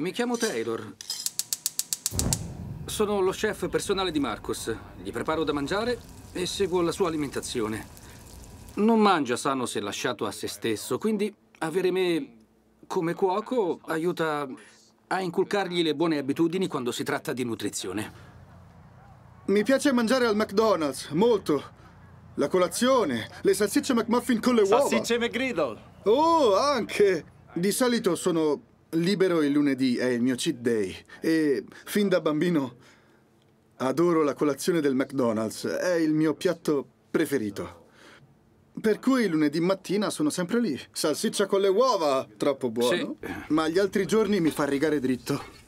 Mi chiamo Taylor. Sono lo chef personale di Marcus. Gli preparo da mangiare e seguo la sua alimentazione. Non mangia sano se lasciato a se stesso, quindi avere me come cuoco aiuta a inculcargli le buone abitudini quando si tratta di nutrizione. Mi piace mangiare al McDonald's, molto. La colazione, le salsicce McMuffin con le uova. Salsicce McGriddle. Oh, anche. Di solito sono Libero il lunedì è il mio cheat day e fin da bambino adoro la colazione del McDonald's, è il mio piatto preferito. Per cui lunedì mattina sono sempre lì. Salsiccia con le uova, troppo buono. Sì. Ma gli altri giorni mi fa rigare dritto.